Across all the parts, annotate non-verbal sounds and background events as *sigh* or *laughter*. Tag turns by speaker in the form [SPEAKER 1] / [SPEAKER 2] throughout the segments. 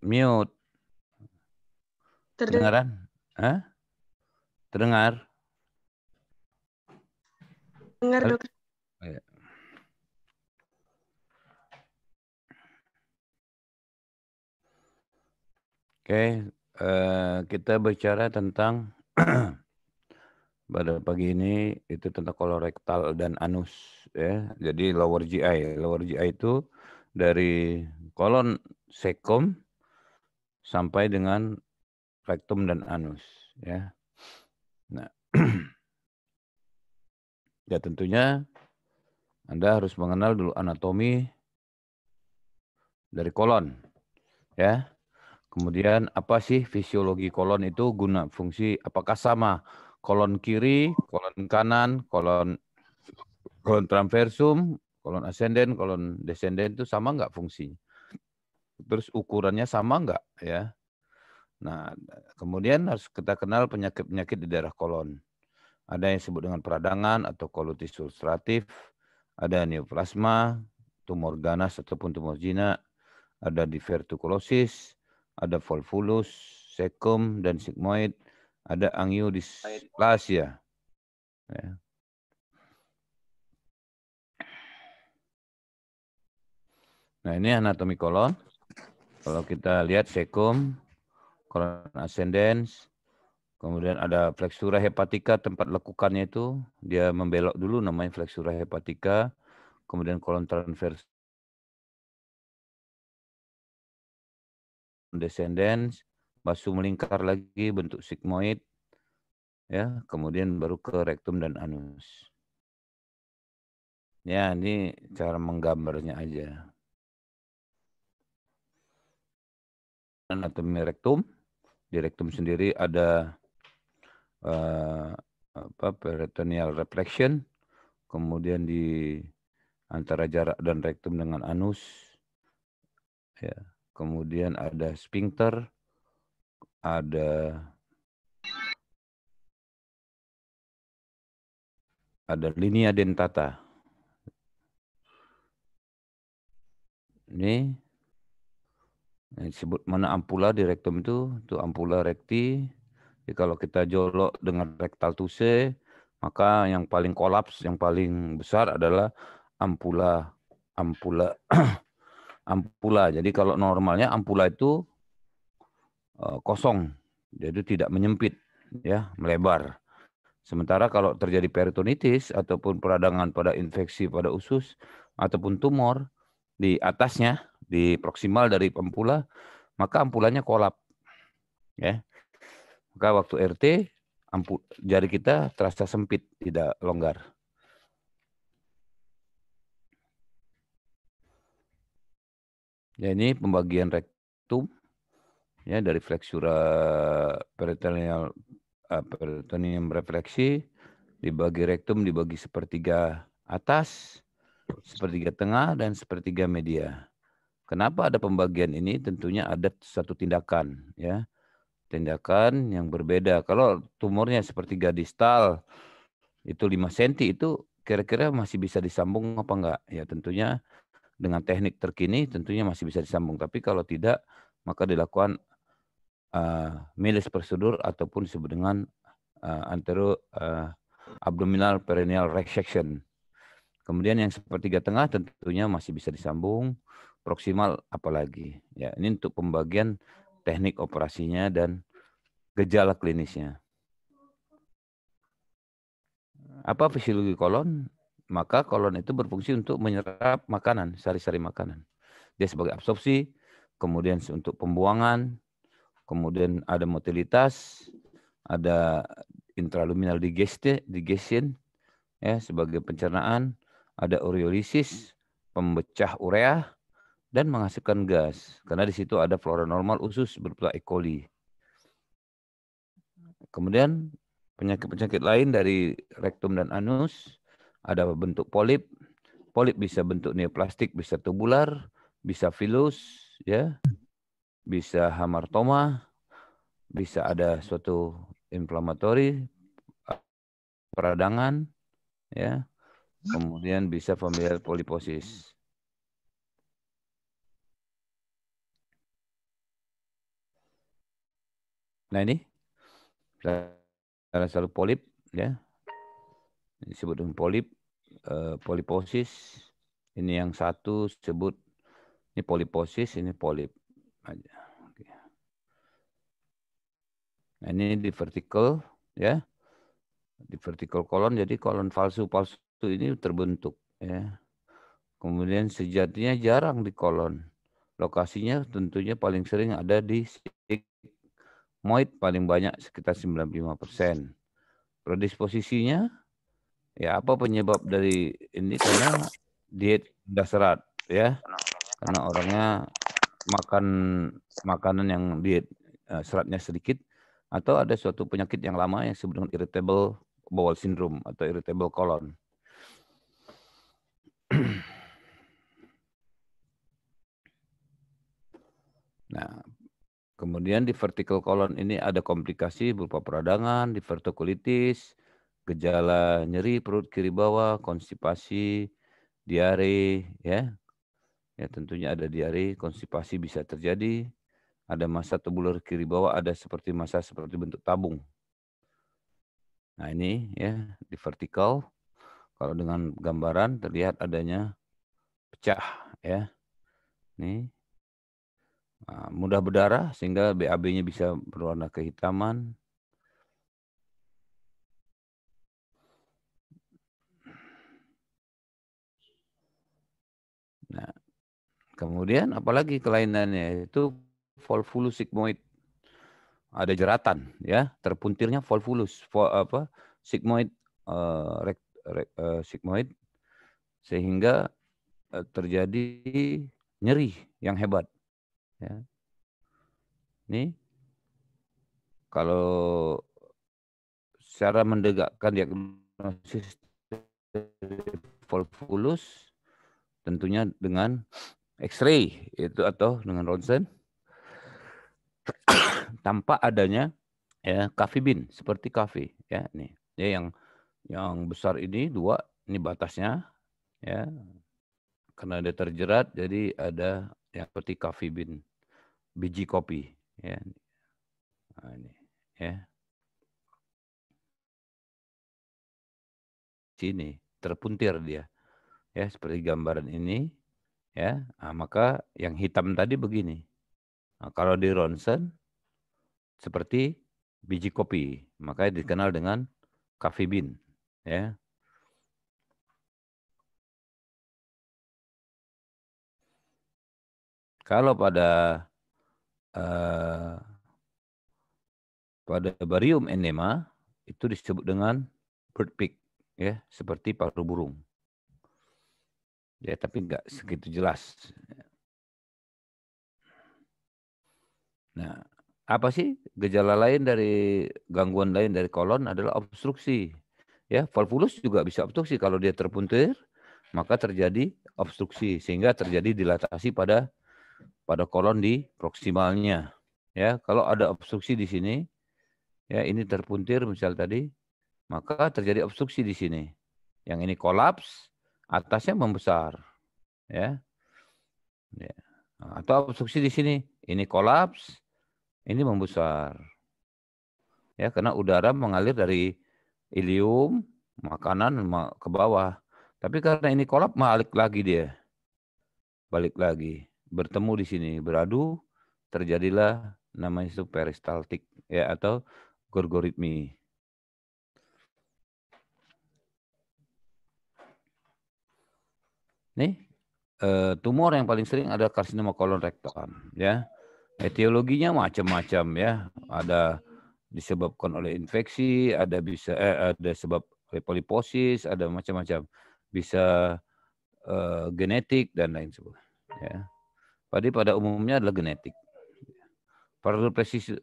[SPEAKER 1] Mute. Terdengar. Hah?
[SPEAKER 2] Terdengar? Dengar, Dok. Oh, iya. Oke,
[SPEAKER 1] okay, uh, eh, kita bicara tentang *clears throat* pada pagi ini itu tentang kolorektal dan anus ya. Jadi lower GI, lower GI itu dari kolon sekum sampai dengan rektum dan anus ya. Nah, *clears throat* ya tentunya Anda harus mengenal dulu anatomi dari kolon ya. Kemudian apa sih fisiologi kolon itu guna fungsi apakah sama kolon kiri, kolon kanan, kolon kolon transversum, kolon ascenden, kolon descenden itu sama nggak fungsinya? terus ukurannya sama enggak ya. Nah, kemudian harus kita kenal penyakit-penyakit di daerah kolon. Ada yang disebut dengan peradangan atau kolitis ulceratif, ada neoplasma, tumor ganas ataupun tumor jinak, ada divertikulosis, ada volvulus, sekum dan sigmoid, ada angiodisplasia. Ya. Nah, ini anatomi kolon. Kalau kita lihat sekum, koron ascendens, kemudian ada fleksura hepatika tempat lekukannya itu, dia membelok dulu namanya fleksura hepatika,
[SPEAKER 2] kemudian kolon transvers descendens, basu melingkar lagi bentuk sigmoid, ya, kemudian baru ke rektum dan anus. Ya, ini cara menggambarnya aja.
[SPEAKER 1] anatomi rektum. Di rektum sendiri ada uh, apa, peritoneal reflection, kemudian di antara jarak dan rektum dengan anus, ya. kemudian
[SPEAKER 2] ada sphincter, ada ada linea dentata. Ini
[SPEAKER 1] Nah, disebut mana ampula di rektum itu itu ampula recti. jadi kalau kita jolok dengan rektal tuse maka yang paling kolaps yang paling besar adalah ampula ampula *clears throat* ampula jadi kalau normalnya ampula itu eh, kosong jadi tidak menyempit ya melebar sementara kalau terjadi peritonitis ataupun peradangan pada infeksi pada usus ataupun tumor di atasnya di proksimal dari ampula, maka ampulanya kolap. Ya. Maka waktu RT ampu, jari kita terasa sempit, tidak longgar. Ya ini pembagian rektum ya dari fleksura peritoneal uh, peritoneum refleksi dibagi rektum dibagi sepertiga atas, sepertiga tengah dan sepertiga media. Kenapa ada pembagian ini? Tentunya ada satu tindakan, ya. Tindakan yang berbeda. Kalau tumornya sepertiga distal itu 5 cm itu kira-kira masih bisa disambung apa enggak? Ya tentunya dengan teknik terkini tentunya masih bisa disambung. Tapi kalau tidak maka dilakukan uh, eh, milis prosedur ataupun disebut dengan uh, antero uh, abdominal perennial resection. Kemudian yang sepertiga tengah tentunya masih bisa disambung proksimal apalagi. Ya, ini untuk pembagian teknik operasinya dan gejala klinisnya. Apa fisiologi kolon? Maka kolon itu berfungsi untuk menyerap makanan, sari-sari makanan. Dia sebagai absorpsi, kemudian untuk pembuangan, kemudian ada motilitas, ada intraluminal digestion, ya sebagai pencernaan, ada ureolisis, pembecah urea, dan menghasilkan gas karena di situ ada flora normal usus berupa E. coli. Kemudian penyakit-penyakit lain dari rektum dan anus ada bentuk polip. Polip bisa bentuk neoplastik, bisa tubular, bisa filus, ya, bisa hamartoma, bisa ada suatu inflamatori, peradangan, ya, kemudian bisa
[SPEAKER 2] familial poliposis. Nah ini
[SPEAKER 1] salah satu polip ya disebut dengan polip eh, poliposis ini yang satu sebut ini poliposis ini polip aja nah ini di vertikal ya di vertikal kolon jadi kolon palsu palsu ini terbentuk ya kemudian sejatinya jarang di kolon lokasinya tentunya paling sering ada di Moid paling banyak sekitar 95 persen. Predisposisinya, ya apa penyebab dari ini karena diet rendah serat, ya, karena orangnya makan makanan yang diet eh, seratnya sedikit, atau ada suatu penyakit yang lama yang disebut dengan irritable bowel syndrome atau irritable colon. *clears throat* Nah, Kemudian di vertical colon ini ada komplikasi berupa peradangan, divertikulitis, gejala nyeri perut kiri bawah, konstipasi, diare, ya. Ya tentunya ada diare, konstipasi bisa terjadi. Ada masa tubular kiri bawah, ada seperti masa seperti bentuk tabung. Nah ini ya di vertikal. Kalau dengan gambaran terlihat adanya pecah ya. Nih Ah, mudah berdarah sehingga BAB-nya bisa berwarna kehitaman.
[SPEAKER 2] Nah, kemudian apalagi kelainannya itu
[SPEAKER 1] volvulus sigmoid. Ada jeratan ya, terpuntirnya volvulus vol, apa sigmoid uh, rek, rek, uh, sigmoid sehingga uh, terjadi nyeri yang hebat Ya. Ini kalau secara mendegakkan diagnosis volvulus tentunya dengan X-ray itu atau dengan ronsen *coughs* tanpa adanya ya kafibin seperti kafe ya nih ya yang yang besar ini dua ini batasnya ya karena ada terjerat jadi ada yang seperti kafibin
[SPEAKER 2] biji kopi ya nah, ini ya sini terpuntir dia
[SPEAKER 1] ya seperti gambaran ini ya nah, maka yang hitam tadi begini nah, kalau di ronsen seperti biji kopi makanya dikenal
[SPEAKER 2] dengan coffee bean ya kalau pada Eh, pada barium enema
[SPEAKER 1] itu disebut dengan bird pig ya seperti paru burung ya tapi nggak segitu jelas nah apa sih gejala lain dari gangguan lain dari kolon adalah obstruksi ya valvulus juga bisa obstruksi kalau dia terpuntir maka terjadi obstruksi sehingga terjadi dilatasi pada pada kolon di proksimalnya. Ya, kalau ada obstruksi di sini, ya ini terpuntir misal tadi, maka terjadi obstruksi di sini. Yang ini kolaps, atasnya membesar. Ya. ya. Atau obstruksi di sini, ini kolaps, ini membesar. Ya, karena udara mengalir dari ilium makanan ke bawah. Tapi karena ini kolaps balik lagi dia. Balik lagi bertemu di sini, beradu, terjadilah namanya itu peristaltik ya atau gorgoritmi. Nih, eh, tumor yang paling sering ada karsinoma kolon rektal ya. Etiologinya macam-macam ya. Ada disebabkan oleh infeksi, ada bisa eh, ada sebab poliposis, ada macam-macam. Bisa uh, genetik dan lain sebagainya. Ya. Padi pada umumnya adalah genetik. Paralel presisi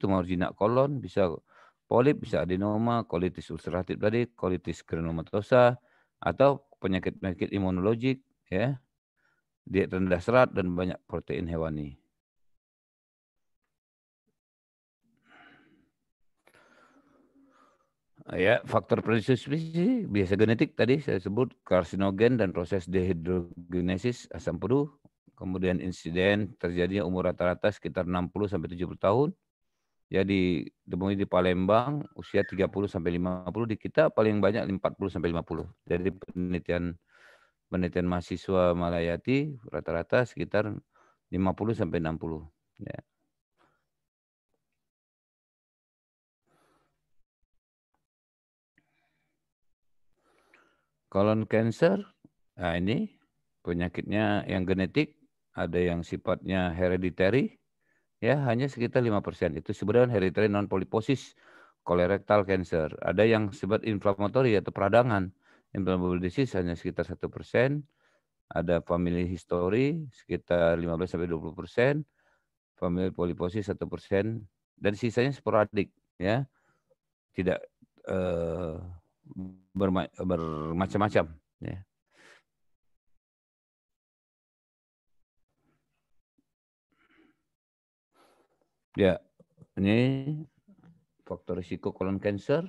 [SPEAKER 1] tumor jinak kolon bisa polip, bisa adenoma, kolitis ulceratif tadi, kolitis granulomatosa, atau penyakit-penyakit imunologik, ya, diet rendah serat dan banyak protein hewani. Ya, faktor predisposisi biasa genetik tadi saya sebut karsinogen dan proses dehidrogenesis asam pedu, Kemudian insiden terjadinya umur rata-rata sekitar 60 sampai 70 tahun. Jadi ditemui di Palembang usia 30 sampai 50 di kita paling banyak 40 sampai 50. Jadi penelitian penelitian mahasiswa Malayati rata-rata sekitar 50 sampai 60.
[SPEAKER 2] Ya. Kolon cancer,
[SPEAKER 1] nah ini penyakitnya yang genetik ada yang sifatnya hereditary, ya hanya sekitar lima persen. Itu sebenarnya hereditary non-polyposis colorectal cancer. Ada yang sifat inflammatory atau peradangan, inflammable disease hanya sekitar satu persen. Ada family history sekitar lima belas sampai dua puluh persen, family polyposis satu persen, dan sisanya sporadik, ya
[SPEAKER 2] tidak eh, bermacam-macam. Ya. Ya, ini faktor risiko kolon cancer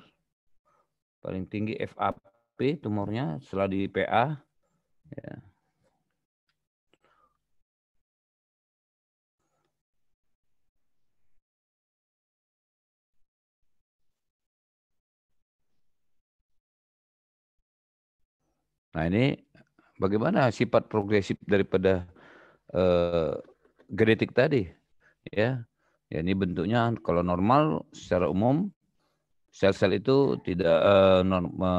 [SPEAKER 2] paling tinggi FAP tumornya setelah di PA. Ya. Nah ini bagaimana sifat progresif daripada uh, genetik tadi,
[SPEAKER 1] ya Ya ini bentuknya kalau normal secara umum sel-sel itu tidak uh, eh, norma,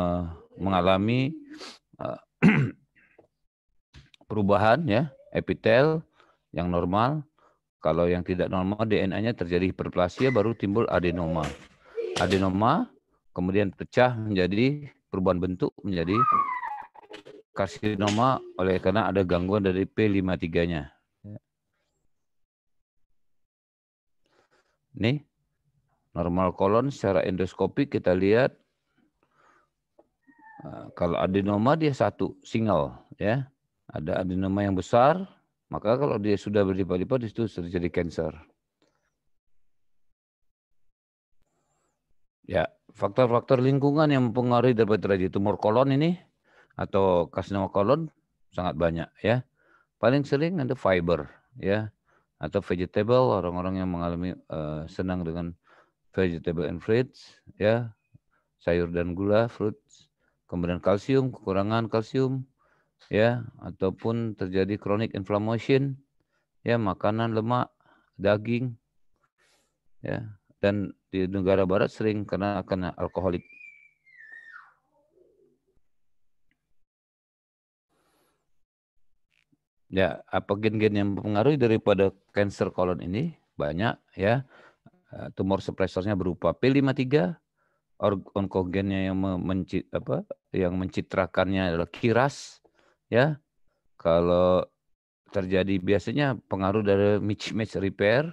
[SPEAKER 1] mengalami uh, *clears throat* perubahan ya epitel yang normal. Kalau yang tidak normal DNA-nya terjadi hiperplasia baru timbul adenoma. Adenoma kemudian pecah menjadi perubahan bentuk menjadi karsinoma oleh karena ada gangguan dari P53-nya. Nih, normal kolon secara endoskopi kita lihat eh, kalau adenoma dia satu single ya. Ada adenoma yang besar, maka kalau dia sudah berlipat-lipat itu terjadi cancer. Ya, faktor-faktor lingkungan yang mempengaruhi dapat terjadi tumor kolon ini atau karsinoma kolon sangat banyak ya. Paling sering ada fiber ya atau vegetable orang-orang yang mengalami uh, senang dengan vegetable and fruits ya sayur dan gula fruits kemudian kalsium kekurangan kalsium ya ataupun terjadi chronic inflammation ya makanan lemak daging ya dan di negara barat sering karena akan alkoholik Ya, apa gen-gen yang mempengaruhi daripada kanker kolon ini banyak ya. Eh, tumor suppressornya berupa P53, onkogennya yang mencit apa yang mencitrakannya adalah kiras ya. Kalau terjadi biasanya pengaruh dari mismatch repair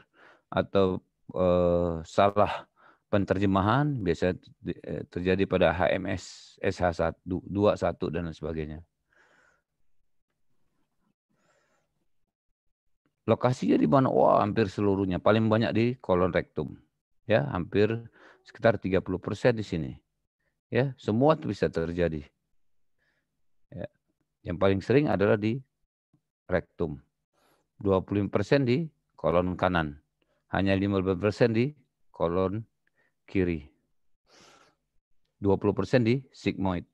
[SPEAKER 1] atau eh, salah penterjemahan biasa eh, terjadi pada HMS SH1, 21 dan sebagainya. Lokasinya di mana? Wah, hampir seluruhnya. Paling banyak di kolon rektum. Ya, hampir sekitar 30% di sini. Ya, semua bisa terjadi. Ya. Yang paling sering adalah di rektum. 25% di kolon kanan. Hanya 15% di kolon kiri. 20% di sigmoid.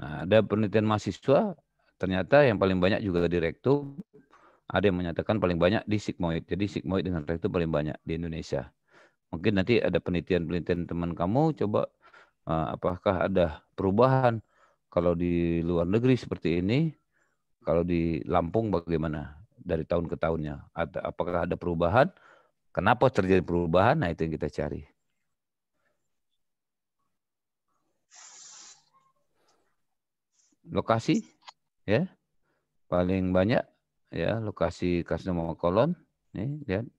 [SPEAKER 1] Nah, ada penelitian mahasiswa Ternyata yang paling banyak juga di rektum, ada yang menyatakan paling banyak di sigmoid. Jadi sigmoid dengan rektum paling banyak di Indonesia. Mungkin nanti ada penelitian-penelitian teman kamu, coba uh, apakah ada perubahan kalau di luar negeri seperti ini, kalau di Lampung bagaimana dari tahun ke tahunnya? Ada, apakah ada perubahan? Kenapa terjadi perubahan? Nah itu yang kita cari. lokasi ya paling banyak ya lokasi karsinoma kolon nih ya, ya. lihat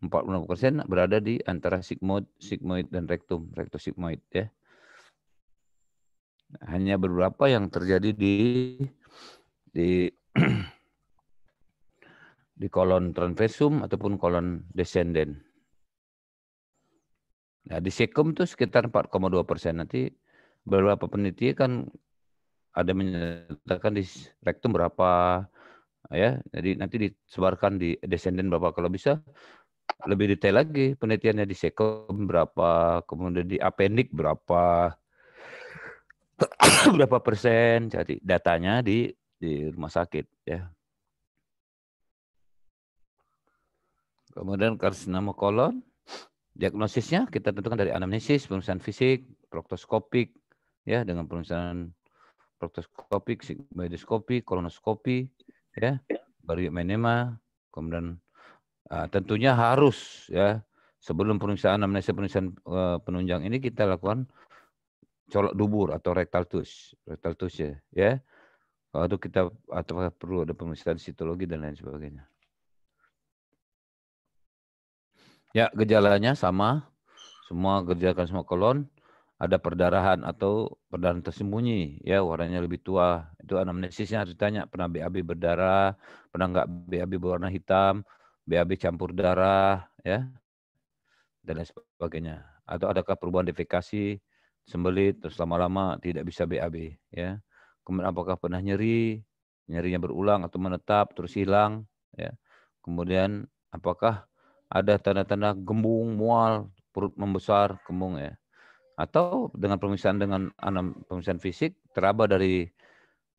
[SPEAKER 1] 46 persen berada di antara sigmoid, sigmoid dan rektum, rektosigmoid ya. Hanya beberapa yang terjadi di di *clears throat* di kolon transversum ataupun kolon descenden Nah, di sekum itu sekitar 4,2 persen. Nanti beberapa peneliti kan ada menyatakan di rektum berapa ya jadi nanti disebarkan di desenden berapa kalau bisa lebih detail lagi penelitiannya di sekum berapa kemudian di apendik berapa *coughs* berapa persen jadi datanya di di rumah sakit ya kemudian karsinoma kolon diagnosisnya kita tentukan dari anamnesis pemeriksaan fisik proktoskopik ya dengan pemeriksaan proktoskopik, sigmoidoskopi, kolonoskopi, ya, barium e enema, kemudian uh, tentunya harus ya sebelum pemeriksaan amnesia pemeriksaan uh, penunjang ini kita lakukan colok dubur atau rectal tus, rectal tus ya, ya. Kalau itu kita atau perlu ada pemeriksaan sitologi dan lain sebagainya. Ya, gejalanya sama. Semua kerjakan semua kolon ada perdarahan atau perdarahan tersembunyi ya warnanya lebih tua itu anamnesisnya harus ditanya pernah BAB berdarah pernah nggak BAB berwarna hitam BAB campur darah ya dan lain sebagainya atau adakah perubahan defekasi sembelit terus lama-lama tidak bisa BAB ya kemudian apakah pernah nyeri nyerinya berulang atau menetap terus hilang ya kemudian apakah ada tanda-tanda gembung mual perut membesar kembung ya atau dengan pemeriksaan dengan pemeriksaan fisik teraba dari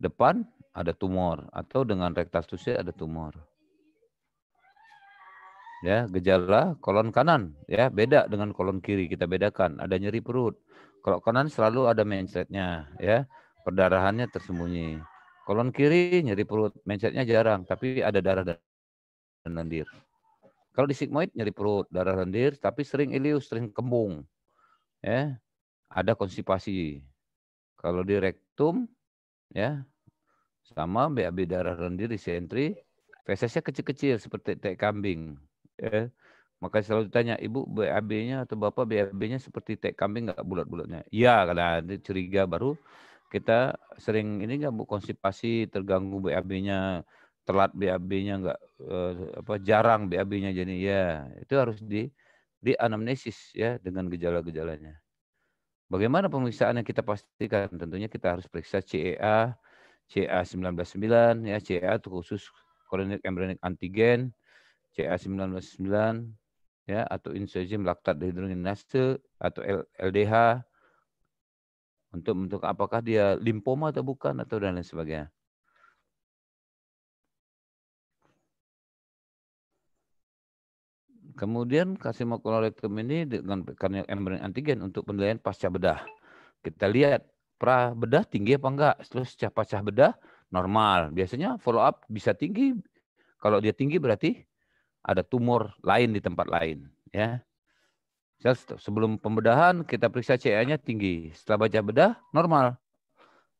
[SPEAKER 1] depan ada tumor atau dengan rektastusi ada tumor. Ya, gejala kolon kanan ya beda dengan kolon kiri kita bedakan, ada nyeri perut. Kalau kanan selalu ada mencretnya ya, perdarahannya tersembunyi. Kolon kiri nyeri perut, mencretnya jarang tapi ada darah dan lendir. Kalau di sigmoid nyeri perut, darah lendir tapi sering ilius, sering kembung. Ya, ada konstipasi. Kalau di rektum ya sama BAB darah rendah di sentri, fesesnya kecil-kecil seperti tek kambing. Ya. Maka selalu ditanya, ibu BAB-nya atau bapak BAB-nya seperti tek kambing nggak bulat-bulatnya? Iya, karena ada curiga baru kita sering ini nggak bu konstipasi terganggu BAB-nya telat BAB-nya nggak eh, apa jarang BAB-nya jadi ya itu harus di di anamnesis ya dengan gejala-gejalanya. Bagaimana pemeriksaan yang kita pastikan? Tentunya kita harus periksa CEA, CA199 e ya, CA e itu khusus chronic embryonic antigen, CA199 e ya atau insertion laktat dehidrogenase atau LDH untuk untuk apakah dia limfoma atau
[SPEAKER 2] bukan atau dan lain sebagainya. Kemudian kasih kolorektum ini dengan karena
[SPEAKER 1] antigen untuk penilaian pasca bedah. Kita lihat pra bedah tinggi apa enggak. Terus pasca bedah normal. Biasanya follow up bisa tinggi. Kalau dia tinggi berarti ada tumor lain di tempat lain. Ya. Sebelum pembedahan kita periksa CA-nya tinggi. Setelah baca bedah normal.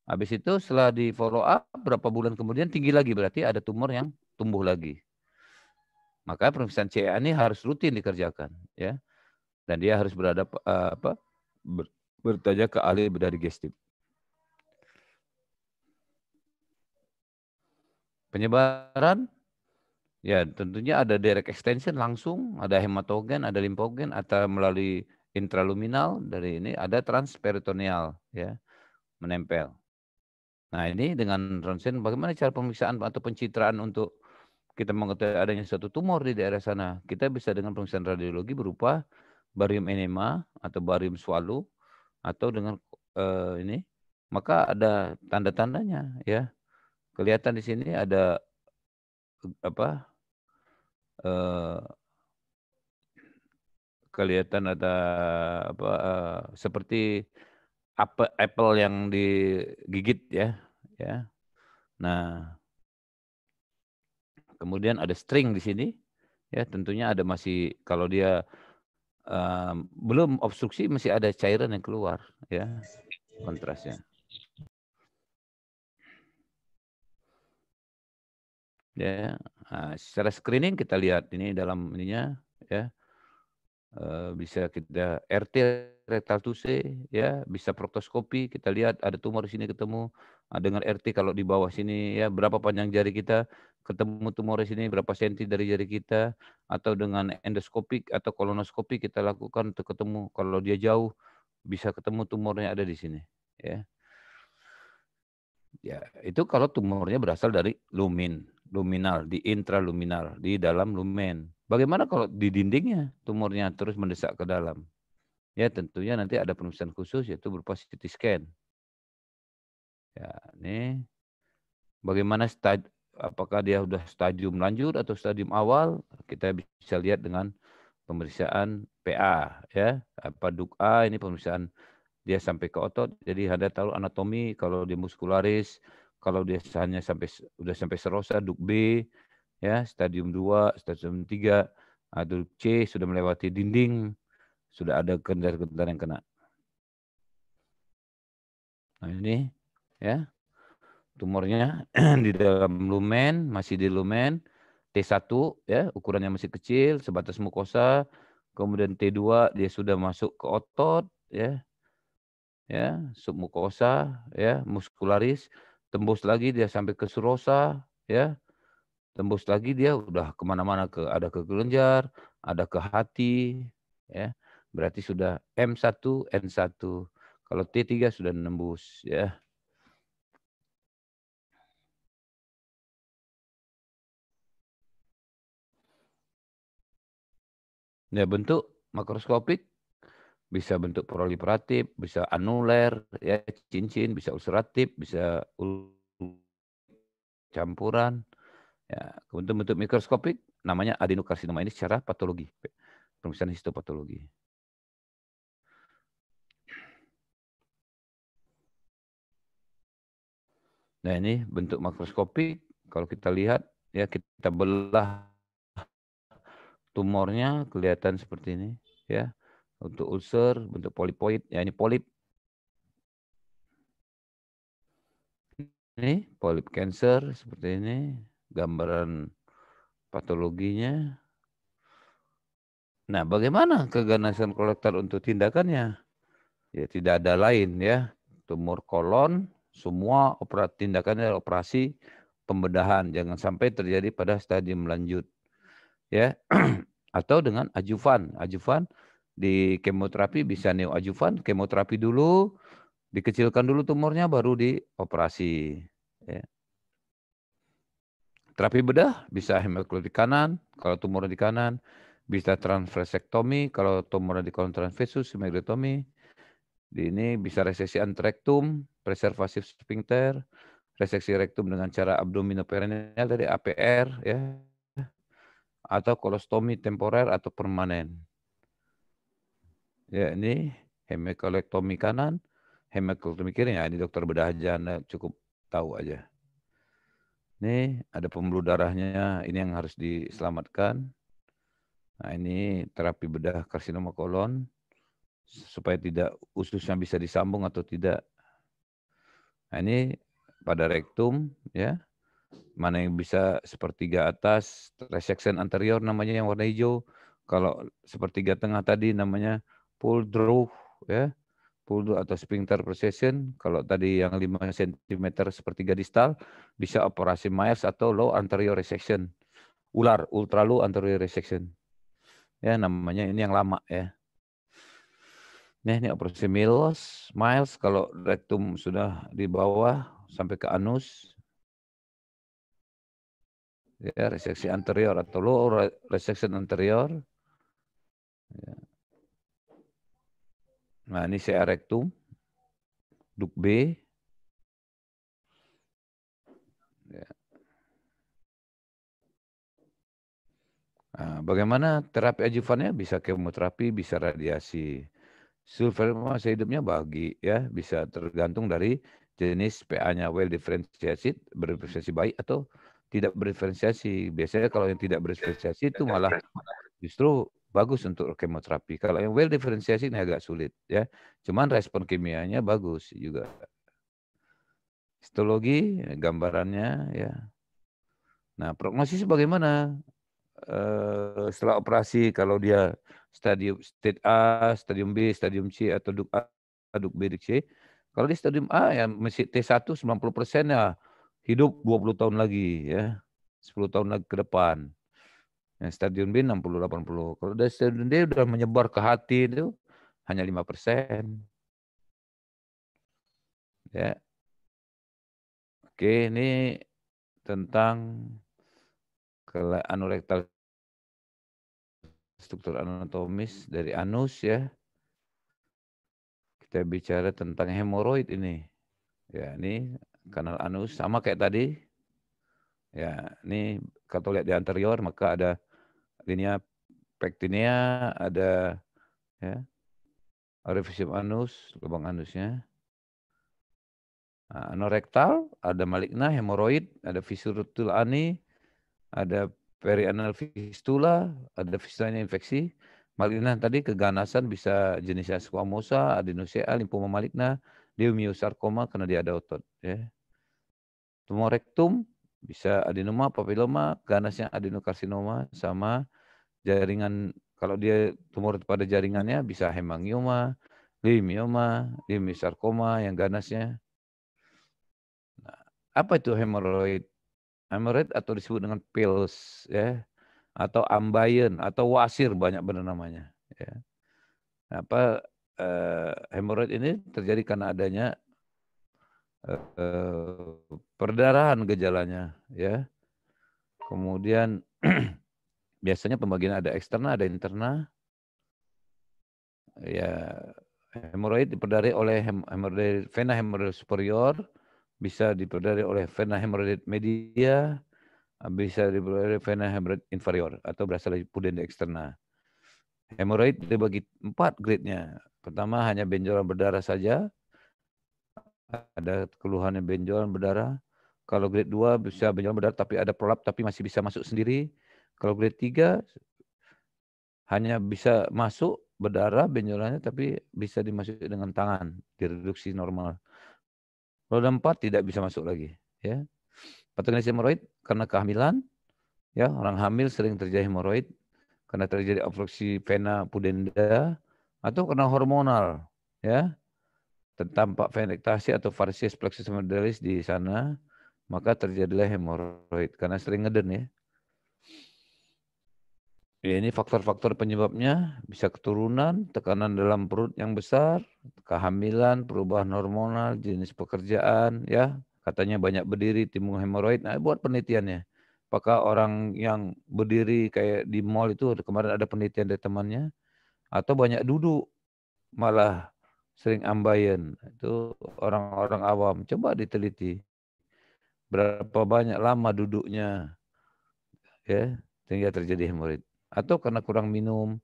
[SPEAKER 1] Habis itu setelah di follow up berapa bulan kemudian tinggi lagi berarti ada tumor yang tumbuh lagi. Maka pemeriksaan CA ini harus rutin dikerjakan, ya. Dan dia harus beradab eh, apa ber, bertanya ke ahli bedah digestif. Penyebaran ya tentunya ada direct extension langsung, ada hematogen, ada limfogen atau melalui intraluminal dari ini ada transperitoneal ya menempel. Nah, ini dengan ronsen bagaimana cara pemeriksaan atau pencitraan untuk kita mengetahui adanya suatu tumor di daerah sana, kita bisa dengan pemeriksaan radiologi berupa barium enema atau barium swallow atau dengan uh, ini maka ada tanda-tandanya ya. Kelihatan di sini ada apa? Uh, kelihatan ada apa uh, seperti apa? apple yang digigit ya, ya. Nah, Kemudian ada string di sini, ya tentunya ada masih kalau dia um, belum obstruksi masih ada cairan yang keluar, ya kontrasnya. Ya, nah, secara screening kita lihat ini dalam ininya, ya Eh, bisa kita RT rektal tuse ya bisa proktoskopi kita lihat ada tumor di sini ketemu nah, dengan RT kalau di bawah sini ya berapa panjang jari kita ketemu tumor di sini berapa senti dari jari kita atau dengan endoskopik atau kolonoskopi kita lakukan untuk ketemu kalau dia jauh bisa ketemu tumornya ada di sini ya ya itu kalau tumornya berasal dari lumin luminal, di intraluminal, di dalam lumen. Bagaimana kalau di dindingnya tumornya terus mendesak ke dalam? Ya tentunya nanti ada pemeriksaan khusus yaitu berupa CT scan. Ya, ini bagaimana stad, apakah dia sudah stadium lanjut atau stadium awal? Kita bisa lihat dengan pemeriksaan PA ya, apa duk A ini pemeriksaan dia sampai ke otot. Jadi ada tahu anatomi kalau di muskularis kalau dia hanya sampai udah sampai Serosa, Duk B, ya Stadium 2, Stadium 3, ah, Duk C sudah melewati dinding, sudah ada kendaraan-kendaraan yang kena. Nah ini ya tumornya *clears throat* di dalam lumen, masih di lumen, T1 ya ukurannya masih kecil sebatas mukosa, kemudian T2 dia sudah masuk ke otot ya. Ya, submukosa ya, muskularis tembus lagi dia sampai ke Surosa, ya, tembus lagi dia udah kemana-mana ke ada ke Kelenjar, ada ke hati, ya, berarti sudah
[SPEAKER 2] M1, N1. Kalau T3 sudah nembus, ya. Ya bentuk makroskopik
[SPEAKER 1] bisa bentuk proliferatif, bisa anuler, ya cincin, bisa ulceratif, bisa ul campuran. Ya, kemudian bentuk mikroskopik
[SPEAKER 2] namanya adenokarsinoma ini secara patologi, pemeriksaan histopatologi. Nah ini bentuk makroskopik kalau kita lihat ya kita belah
[SPEAKER 1] tumornya kelihatan seperti ini ya untuk ulcer, bentuk polipoid, ya ini polip. Ini polip cancer seperti ini, gambaran patologinya. Nah, bagaimana keganasan kolektor untuk tindakannya? Ya, tidak ada lain ya. Tumor kolon, semua operasi tindakannya operasi pembedahan. Jangan sampai terjadi pada stadium lanjut. Ya, *clears throat* atau dengan ajuvan. Ajuvan di kemoterapi bisa neoadjuvan, kemoterapi dulu, dikecilkan dulu tumornya baru dioperasi. Ya. Terapi bedah bisa hemoglobin di kanan, kalau tumor di kanan, bisa transversektomi, kalau tumor di kolon transversus, hemaglotomi. Di ini bisa resesi antrektum, preservasi sphincter, reseksi rektum dengan cara abdominoperineal dari APR ya atau kolostomi temporer atau permanen. Ya ini hemikolektomi kanan, hemikolektomi kiri. Ya, ini dokter bedah aja Anda cukup tahu aja. Ini ada pembuluh darahnya, ini yang harus diselamatkan. Nah, ini terapi bedah karsinoma kolon supaya tidak ususnya bisa disambung atau tidak. Nah, ini pada rektum ya. Mana yang bisa sepertiga atas, resection anterior namanya yang warna hijau. Kalau sepertiga tengah tadi namanya pull draw ya pull draw atau sphincter precision kalau tadi yang 5 cm sepertiga distal bisa operasi Myers atau low anterior resection ular ultra low anterior resection ya namanya ini yang lama ya Nih ini operasi Miles, Miles kalau rectum sudah di bawah sampai ke anus. Ya, reseksi anterior atau low reseksi anterior. Ya.
[SPEAKER 2] Nah, ini C rectum. duk B. Ya.
[SPEAKER 1] Nah, bagaimana terapi ajuvannya? Bisa kemoterapi, bisa radiasi. Sulfur masa hidupnya bagi ya, bisa tergantung dari jenis PA-nya well diferensiasi, berdiferensiasi baik atau tidak berdiferensiasi. Biasanya kalau yang tidak berdiferensiasi itu malah justru bagus untuk kemoterapi. Kalau yang well diferensiasi ini agak sulit ya. Cuman respon kimianya bagus juga. Histologi gambarannya ya. Nah, prognosis bagaimana? Uh, setelah operasi kalau dia stadium state A, stadium B, stadium C atau duk A, duk B, duk C. Kalau di stadium A ya masih T1 90% ya hidup 20 tahun lagi ya. 10 tahun lagi ke depan. Ya, stadion B 60-80. Kalau dari stadion D udah menyebar ke hati itu hanya
[SPEAKER 2] 5 persen. Ya. Oke, ini tentang anorektal
[SPEAKER 1] struktur anatomis dari anus ya. Kita bicara tentang hemoroid ini. Ya, ini kanal anus sama kayak tadi. Ya, ini kalau lihat di anterior maka ada linea ya, pectinea ada ya, orificium anus, lubang anusnya. Nah, anorektal, ada maligna, hemoroid, ada fissure ani, ada perianal fistula, ada fistulanya infeksi. Maligna tadi keganasan bisa jenisnya squamosa, adenosea, limfoma maligna, dia karena dia ada otot. Ya. Tumor rektum, bisa adenoma, papiloma, ganasnya adenokarsinoma sama jaringan kalau dia tumor pada jaringannya bisa hemangioma, limioma, limisarkoma yang ganasnya. Nah, apa itu hemoroid? Hemoroid atau disebut dengan pils ya atau ambayen atau wasir banyak benar namanya ya. Nah, apa eh, hemoroid ini terjadi karena adanya eh, perdarahan gejalanya ya kemudian *clears throat* biasanya pembagian ada eksternal ada internal ya hemoroid diperdari oleh hemoroid vena hemoroid superior bisa diperdari oleh vena hemoroid media bisa oleh vena hemoroid inferior atau berasal dari puden eksternal hemoroid dibagi empat grade-nya pertama hanya benjolan berdarah saja ada keluhan yang benjolan berdarah. Kalau grade 2 bisa benjolan berdarah tapi ada prolap tapi masih bisa masuk sendiri. Kalau grade 3 hanya bisa masuk berdarah benjolannya tapi bisa dimasuk dengan tangan, direduksi normal. Roda 4 tidak bisa masuk lagi, ya. Patogenesis hemoroid karena kehamilan, ya, orang hamil sering terjadi hemoroid karena terjadi obstruksi vena pudenda atau karena hormonal, ya tentang Pak Fenektasi atau varises plexus Medialis di sana, maka terjadilah hemoroid karena sering ngeden ya. Ya, ini faktor-faktor penyebabnya bisa keturunan, tekanan dalam perut yang besar, kehamilan, perubahan hormonal, jenis pekerjaan, ya katanya banyak berdiri timbul hemoroid. Nah, buat penelitiannya, apakah orang yang berdiri kayak di mall itu kemarin ada penelitian dari temannya, atau banyak duduk malah sering ambayen itu orang-orang awam coba diteliti berapa banyak lama duduknya ya sehingga terjadi hemorit atau karena kurang minum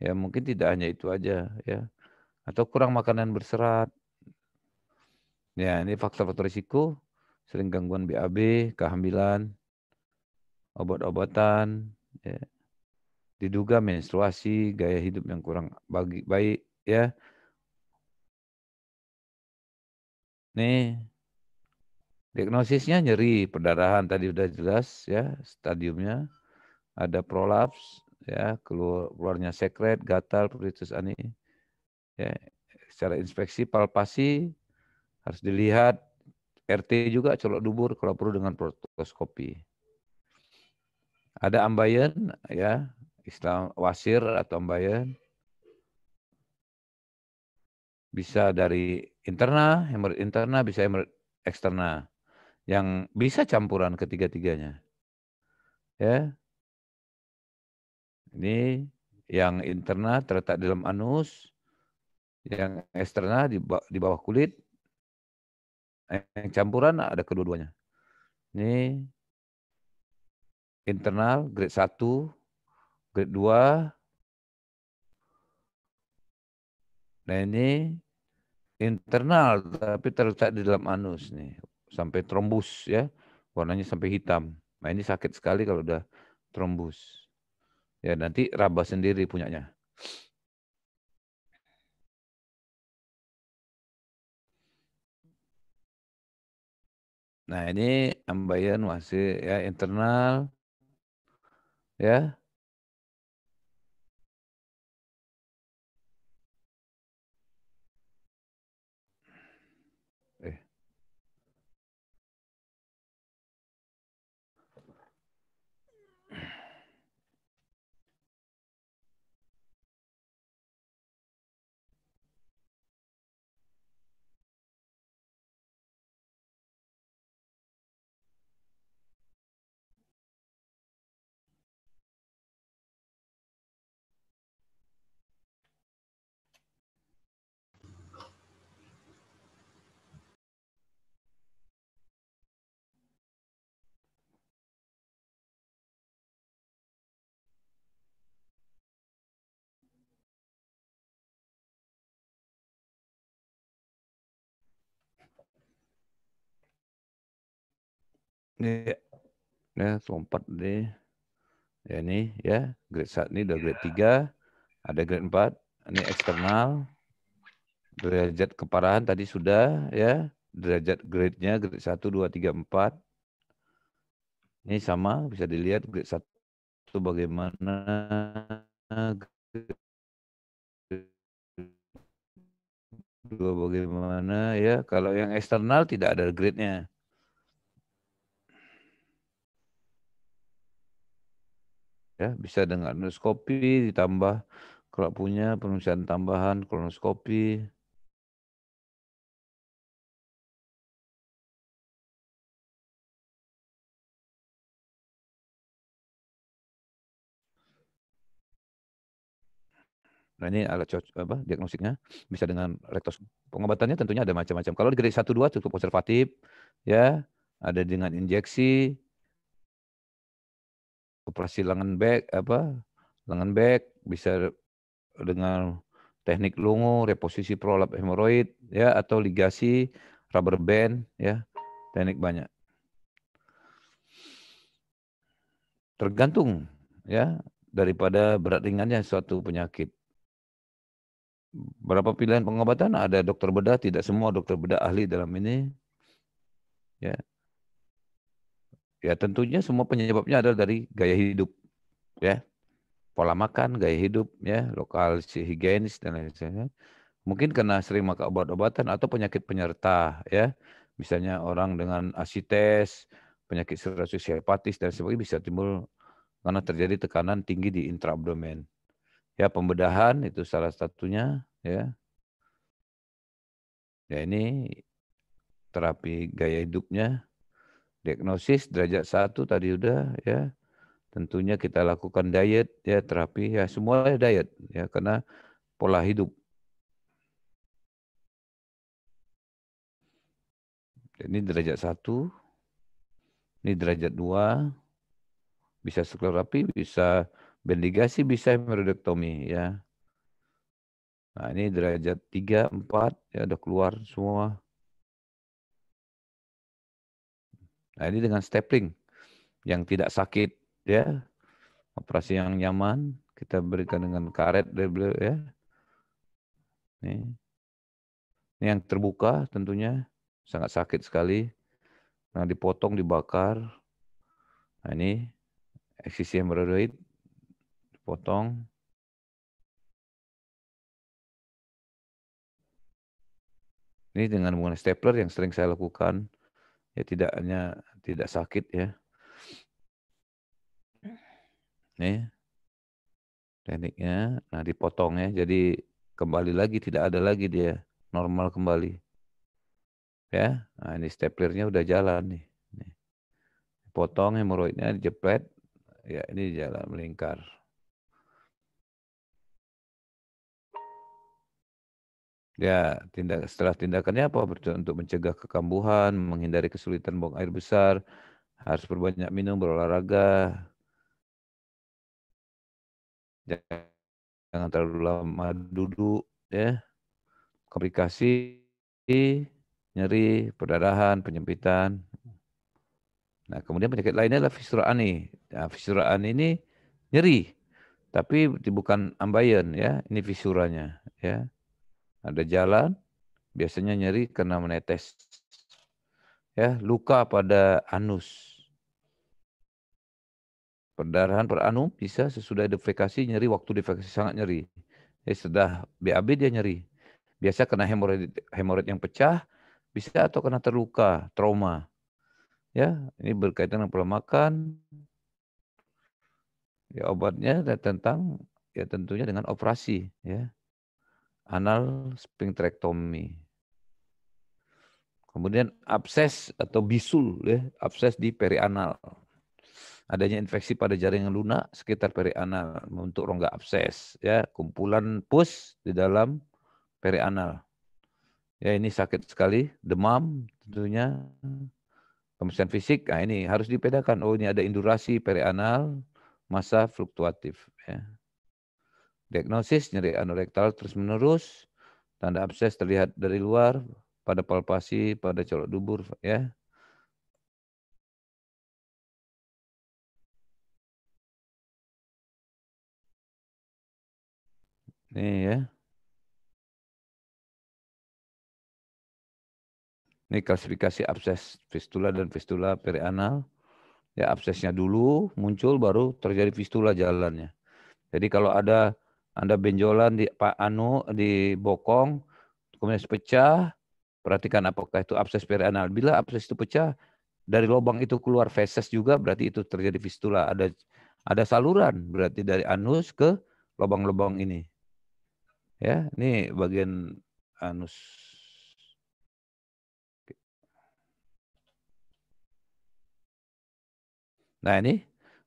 [SPEAKER 1] ya mungkin tidak hanya itu aja ya atau kurang makanan berserat ya ini faktor-faktor risiko sering gangguan BAB kehamilan obat-obatan ya diduga menstruasi gaya hidup yang kurang bagi baik ya Nih, diagnosisnya nyeri, perdarahan tadi udah jelas ya, stadiumnya. Ada prolaps, ya keluar, keluarnya sekret, gatal, peritus ani. Ya, secara inspeksi, palpasi harus dilihat. RT juga colok dubur kalau perlu dengan protoskopi. Ada ambayan, ya, istilah wasir atau ambayan bisa dari internal, hemorrhoid internal, bisa hemorrhoid eksternal. Yang bisa campuran ketiga-tiganya. Ya. Ini yang internal terletak dalam anus, yang eksternal di, di bawah kulit, yang campuran ada
[SPEAKER 2] kedua-duanya. Ini internal grade 1, grade 2.
[SPEAKER 1] Nah ini internal tapi terletak di dalam anus nih sampai trombus ya warnanya sampai hitam nah ini sakit sekali kalau udah trombus
[SPEAKER 2] ya nanti raba sendiri punyanya nah ini ambayan masih ya internal ya Ini, Ya, lompat deh. Ya ini
[SPEAKER 1] ya, grade saat ini udah grade 3, ada grade 4, ini eksternal. Derajat keparahan tadi sudah ya, derajat grade-nya grade 1 2 3 4. Ini sama bisa dilihat grade 1 bagaimana, bagaimana dua bagaimana ya kalau yang eksternal tidak ada grade-nya ya
[SPEAKER 2] bisa dengan endoskopi ditambah kalau punya pemeriksaan tambahan kolonoskopi Nah ini alat apa diagnostiknya
[SPEAKER 1] bisa dengan rektos. Pengobatannya tentunya ada macam-macam. Kalau di grade 1 2 cukup konservatif ya, ada dengan injeksi, operasi lengan back apa lengan back bisa dengan teknik lungu, reposisi prolap hemoroid ya atau ligasi, rubber band ya. Teknik banyak. Tergantung ya daripada berat ringannya suatu penyakit. Berapa pilihan pengobatan? Ada dokter bedah, tidak semua dokter bedah ahli dalam ini. Ya, Ya tentunya semua penyebabnya adalah dari gaya hidup, ya pola makan, gaya hidup, ya lokal higienis dan lain sebagainya. Mungkin karena sering makan obat-obatan atau penyakit penyerta, ya misalnya orang dengan asites, penyakit serasus hepatis dan sebagainya bisa timbul karena terjadi tekanan tinggi di intraabdomen. Ya pembedahan itu salah satunya, ya. Ya ini terapi gaya hidupnya diagnosis derajat satu tadi udah ya tentunya kita lakukan diet ya terapi ya semua diet ya karena pola hidup ini derajat satu ini derajat dua bisa skleropi bisa bendigasi bisa merodektomi ya nah ini derajat tiga empat ya udah keluar semua Nah, ini dengan stapling yang tidak sakit ya. Operasi yang nyaman kita berikan dengan karet ya. ini Ini yang terbuka tentunya sangat sakit sekali.
[SPEAKER 2] Nah, dipotong, dibakar. Nah, ini eksisi hemoroid dipotong. Ini dengan menggunakan stapler yang sering saya lakukan ya tidak
[SPEAKER 1] hanya tidak sakit ya. Nih tekniknya, nah dipotong ya, jadi kembali lagi tidak ada lagi dia normal kembali, ya. Nah ini staplernya udah jalan nih, nih.
[SPEAKER 2] potong hemoroidnya dijepret, ya ini jalan melingkar.
[SPEAKER 1] Ya, tindak setelah tindakannya apa? untuk mencegah kekambuhan, menghindari kesulitan buang air besar, harus berbanyak minum, berolahraga. Jangan terlalu lama duduk ya. Komplikasi nyeri, perdarahan, penyempitan. Nah, kemudian penyakit lainnya adalah fisurani. Nah, fisurani ini nyeri, tapi bukan ambayan ya, ini fisuranya ya ada jalan, biasanya nyeri karena menetes. Ya, luka pada anus. Perdarahan per anum bisa sesudah defekasi nyeri waktu defekasi sangat nyeri. Ya, sudah BAB dia nyeri. Biasa kena hemoroid, hemoroid yang pecah, bisa atau kena terluka, trauma. Ya, ini berkaitan dengan pola makan. Ya, obatnya tentang ya tentunya dengan operasi ya anal sphincterectomy. Kemudian abses atau bisul ya, abses di perianal. Adanya infeksi pada jaringan lunak sekitar perianal untuk rongga abses ya, kumpulan pus di dalam perianal. Ya ini sakit sekali, demam tentunya. Pemeriksaan fisik, nah ini harus dibedakan. Oh ini ada indurasi perianal, masa fluktuatif ya. Diagnosis nyeri anorektal terus-menerus, tanda
[SPEAKER 2] abses terlihat dari luar pada palpasi, pada colok dubur ya. Ini ya. Ini klasifikasi abses fistula dan
[SPEAKER 1] fistula perianal. Ya absesnya dulu muncul baru terjadi fistula jalannya. Jadi kalau ada anda benjolan di Pak Anu di bokong, kemudian pecah, perhatikan apakah itu abses perianal. Bila abses itu pecah, dari lubang itu keluar feses juga, berarti itu terjadi fistula. Ada ada saluran, berarti dari anus ke lubang-lubang ini. Ya, ini bagian
[SPEAKER 2] anus. Nah ini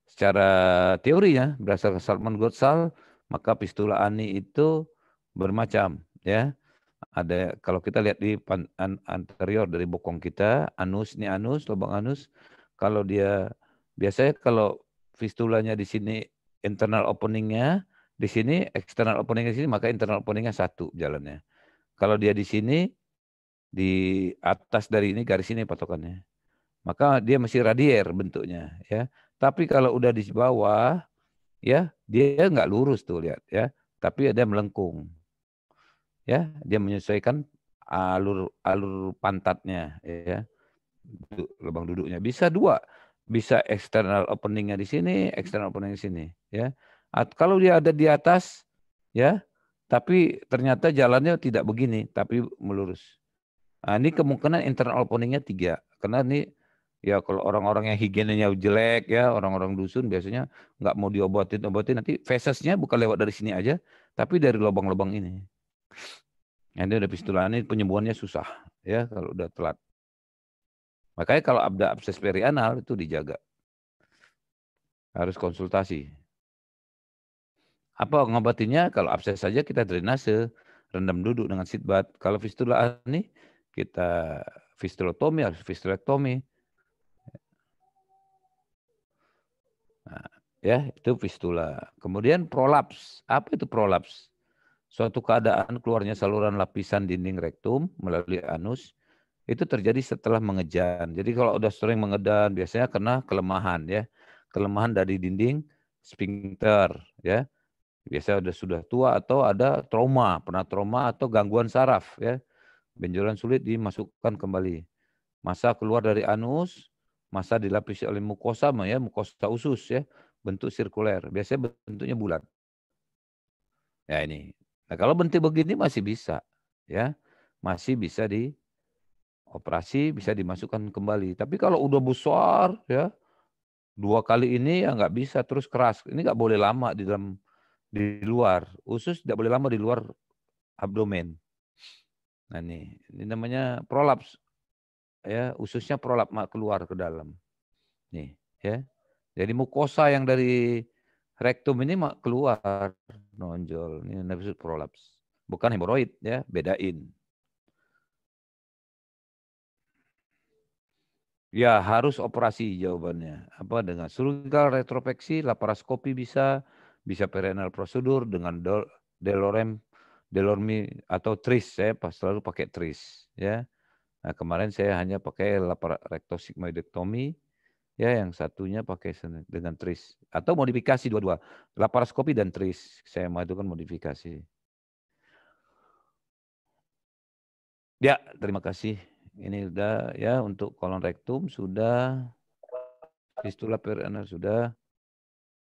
[SPEAKER 2] secara teorinya berdasarkan
[SPEAKER 1] Salman Gotsal maka fistula ani itu bermacam ya. Ada kalau kita lihat di pan, an, anterior dari bokong kita, anus ini anus, lubang anus. Kalau dia biasanya kalau fistulanya di sini internal openingnya, di sini external openingnya di sini maka internal openingnya satu jalannya. Kalau dia di sini di atas dari ini garis ini patokannya maka dia masih radier bentuknya ya. Tapi kalau udah di bawah ya dia nggak lurus tuh lihat ya tapi ada melengkung ya dia menyesuaikan alur alur pantatnya ya lubang duduknya bisa dua bisa external openingnya di sini external opening di sini ya At, kalau dia ada di atas ya tapi ternyata jalannya tidak begini tapi melurus nah, ini kemungkinan internal openingnya tiga karena ini Ya kalau orang-orang yang higienenya jelek ya, orang-orang dusun biasanya nggak mau diobatin, obatin nanti fesesnya bukan lewat dari sini aja, tapi dari lubang-lubang ini. Nanti udah pistula ini penyembuhannya susah ya kalau udah telat. Makanya kalau abda abses perianal itu dijaga. Harus konsultasi. Apa ngobatinya? Kalau abses saja kita drainase, rendam duduk dengan sitbat. Kalau fistula ini kita fistulotomi harus fistulotomi Ya, itu fistula. Kemudian prolaps. Apa itu prolaps? Suatu keadaan keluarnya saluran lapisan dinding rektum melalui anus itu terjadi setelah mengejan. Jadi kalau udah sering mengedan biasanya kena kelemahan ya. Kelemahan dari dinding sphincter ya. Biasanya udah sudah tua atau ada trauma, pernah trauma atau gangguan saraf ya. Benjolan sulit dimasukkan kembali. Masa keluar dari anus, masa dilapisi oleh mukosa ya, mukosa usus ya bentuk sirkuler. Biasanya bentuknya bulat. Ya ini. Nah kalau bentuk begini masih bisa, ya masih bisa di operasi bisa dimasukkan kembali. Tapi kalau udah besar, ya dua kali ini ya nggak bisa terus keras. Ini nggak boleh lama di dalam di luar usus tidak boleh lama di luar abdomen. Nah ini, ini namanya prolaps ya ususnya prolaps keluar ke dalam. Nih ya jadi mukosa yang dari rektum ini keluar nonjol, ini nephritis prolaps. Bukan hemoroid ya, bedain. Ya harus operasi jawabannya. Apa dengan surgical retropeksi, laparoskopi bisa, bisa perenal prosedur dengan delorem, delormi atau tris. Saya pas selalu pakai tris. Ya. Nah, kemarin saya hanya pakai lapar rektosigmoidektomi Ya, yang satunya pakai dengan tris atau modifikasi dua-dua. Laparoskopi dan tris. Saya kan modifikasi. Ya, terima kasih. Ini udah ya untuk kolon rektum sudah fistula perianal sudah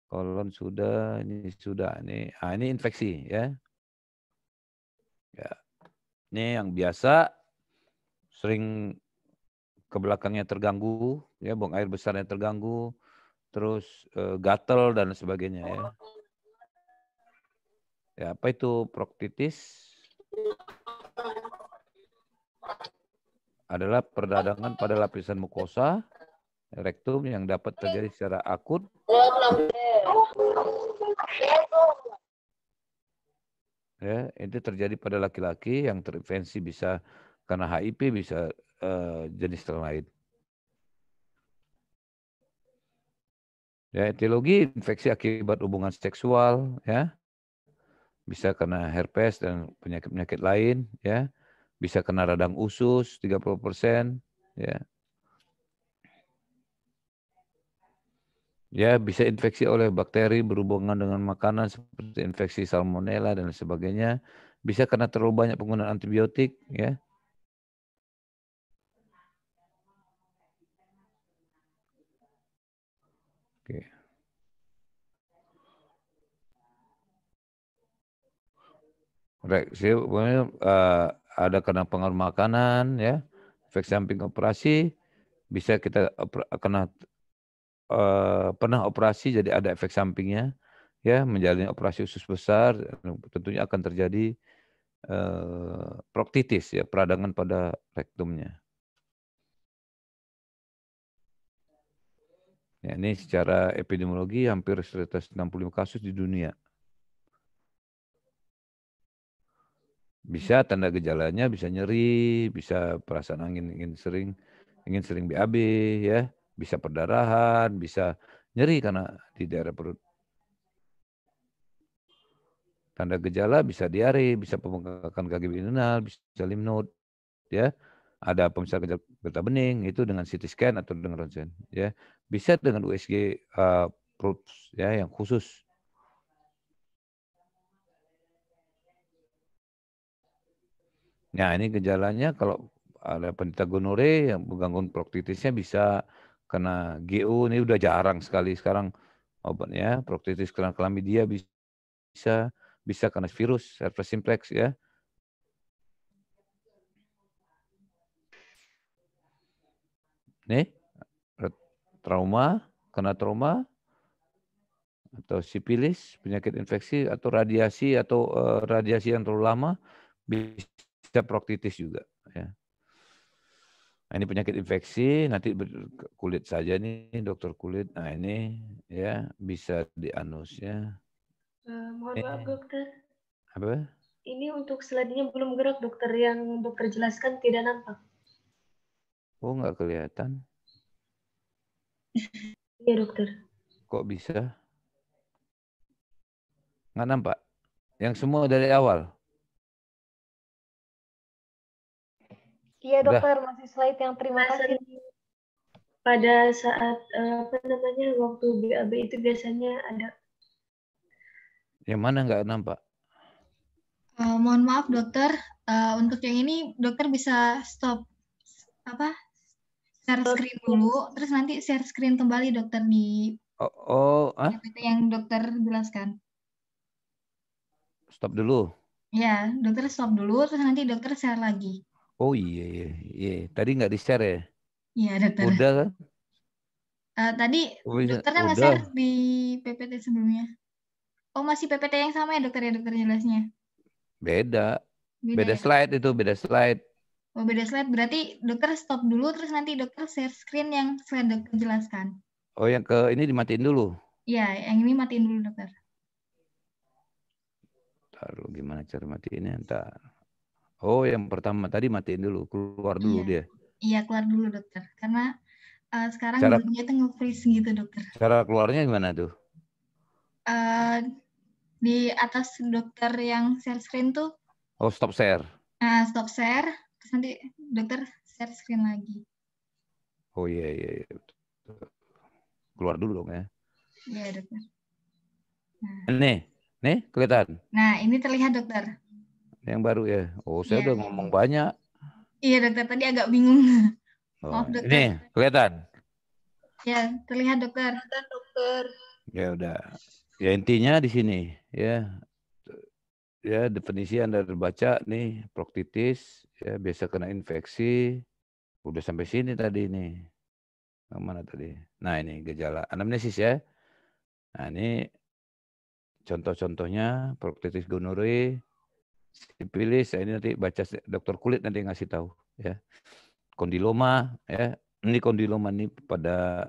[SPEAKER 1] kolon sudah ini sudah ini ah ini infeksi ya. Ya. Ini yang biasa sering ke belakangnya terganggu ya buang air besarnya terganggu, terus e, gatel dan sebagainya ya. Ya, apa itu proktitis? Adalah peradangan pada lapisan mukosa rektum yang dapat terjadi secara akut. Ya, itu terjadi pada laki-laki yang terinfeksi bisa karena HIP bisa uh, jenis lain. Ya, etiologi infeksi akibat hubungan seksual, ya. Bisa kena herpes dan penyakit-penyakit lain, ya. Bisa kena radang usus 30%, ya. Ya, bisa infeksi oleh bakteri berhubungan dengan makanan seperti infeksi salmonella dan sebagainya. Bisa karena terlalu banyak penggunaan
[SPEAKER 2] antibiotik, ya. reaksi uh, eh,
[SPEAKER 1] ada kena pengaruh makanan ya efek samping operasi bisa kita kena uh, pernah operasi jadi ada efek sampingnya ya menjalani operasi usus besar tentunya akan terjadi uh, proktitis ya peradangan pada rektumnya Ya, ini secara epidemiologi hampir 165 kasus di dunia. Bisa tanda gejalanya bisa nyeri, bisa perasaan angin ingin sering ingin sering BAB ya, bisa perdarahan, bisa nyeri karena di daerah perut. Tanda gejala bisa diare, bisa pembengkakan kaki binal, bisa limnot ya. Ada pemisah gejala getah bening itu dengan CT scan atau dengan ronsen ya. Bisa dengan USG uh, eh, perut ya yang khusus Nah ini gejalanya kalau ada penderita gonore yang mengganggu proktitisnya bisa kena GU. ini udah jarang sekali sekarang obatnya proktitis kena klamidia bisa bisa kena virus herpes simplex ya. Nih trauma, kena trauma atau sipilis, penyakit infeksi atau radiasi atau uh, radiasi yang terlalu lama bisa saya proktitis juga. Ya. Nah, ini penyakit infeksi, nanti kulit saja nih, dokter kulit. Nah ini ya bisa dianus ya.
[SPEAKER 3] Uh, mohon maaf dokter. Apa? Ini untuk seladinya belum gerak dokter yang dokter jelaskan tidak nampak.
[SPEAKER 1] Oh nggak kelihatan.
[SPEAKER 3] Iya dokter.
[SPEAKER 2] Kok bisa? Nggak nampak? Yang semua dari awal?
[SPEAKER 3] Iya dokter, Udah. masih slide yang terima kasih. Pada saat eh, apa namanya waktu BAB itu biasanya ada.
[SPEAKER 1] Yang mana nggak nampak?
[SPEAKER 3] Uh, eh, mohon maaf dokter, uh, untuk yang ini dokter bisa stop apa? Share screen dulu, terus nanti share screen kembali dokter di
[SPEAKER 1] oh, oh ah?
[SPEAKER 3] yang dokter jelaskan. Stop dulu. Ya, dokter stop dulu, terus nanti dokter share lagi.
[SPEAKER 1] Oh iya, iya, iya. Tadi nggak di-share ya?
[SPEAKER 3] Iya, dokter. Udah kan? Uh, tadi
[SPEAKER 1] oh, dokter kan nggak share
[SPEAKER 3] di PPT sebelumnya. Oh, masih PPT yang sama ya dokter ya dokter jelasnya?
[SPEAKER 1] Beda. Beda, beda ya? slide itu, beda slide.
[SPEAKER 3] Oh, beda slide. Berarti dokter stop dulu, terus nanti dokter share screen yang slide dokter jelaskan.
[SPEAKER 1] Oh, yang ke ini dimatiin dulu?
[SPEAKER 3] Iya, yang ini matiin dulu dokter.
[SPEAKER 1] Taruh gimana cara matiinnya? Ntar. Oh, yang pertama tadi matiin dulu, keluar dulu iya. dia.
[SPEAKER 3] Iya, keluar dulu dokter. Karena uh, sekarang cara, itu nge-freeze gitu dokter.
[SPEAKER 1] Cara keluarnya gimana tuh?
[SPEAKER 3] Uh, di atas dokter yang share screen tuh. Oh, stop share. Nah, uh, stop share. Terus nanti dokter share screen lagi.
[SPEAKER 1] Oh iya, iya, iya. Keluar dulu dong ya.
[SPEAKER 3] Iya, dokter. Nah.
[SPEAKER 1] Nih, nih kelihatan.
[SPEAKER 3] Nah, ini terlihat dokter.
[SPEAKER 1] Yang baru ya. Oh, saya ya. udah ngomong banyak.
[SPEAKER 3] Iya, dokter. Tadi agak bingung.
[SPEAKER 1] Oh, Maaf, dokter. Ini kelihatan.
[SPEAKER 3] Ya, terlihat dokter. Kelihatan, dokter.
[SPEAKER 1] Ya udah. Ya intinya di sini ya ya definisi Anda baca nih proktitis ya biasa kena infeksi udah sampai sini tadi ini Yang mana tadi nah ini gejala anamnesis ya nah ini contoh-contohnya proktitis gonore sipilis ya ini nanti baca dokter kulit nanti ngasih tahu ya kondiloma ya ini kondiloma ini pada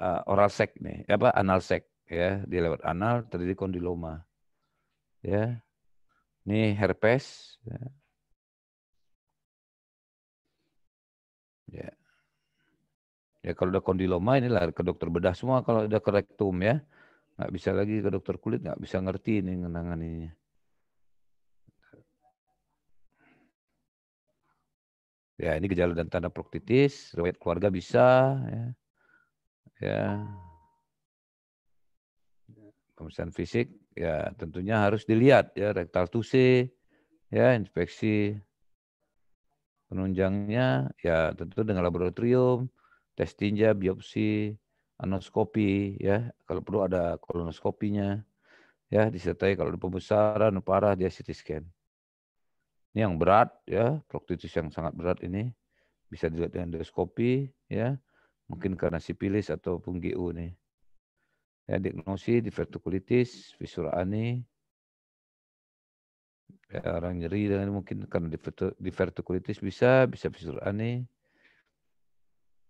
[SPEAKER 1] uh, oral sek nih apa anal sek ya di lewat anal terjadi
[SPEAKER 2] kondiloma ya ini herpes ya, ya. Ya
[SPEAKER 1] kalau udah kondiloma ini inilah ke dokter bedah semua kalau udah ke rektum ya. Nggak bisa lagi ke dokter kulit, nggak bisa ngerti ini ngenanganinya. Ya, ini gejala dan tanda proktitis, riwayat keluarga bisa ya. Ya. Pemeriksaan fisik ya tentunya harus dilihat ya rektal tusi ya inspeksi penunjangnya ya tentu dengan laboratorium, tes tinja, biopsi, anoskopi ya kalau perlu ada kolonoskopinya ya disertai kalau ada pembesaran parah dia CT scan. Ini yang berat ya, proktitis yang sangat berat ini bisa dilihat dengan endoskopi ya, mungkin karena sipilis ataupun GU nih. Ya, diagnosi divertikulitis, fisura ani, ya, orang nyeri dengan mungkin karena divertikulitis bisa, bisa fisura ani.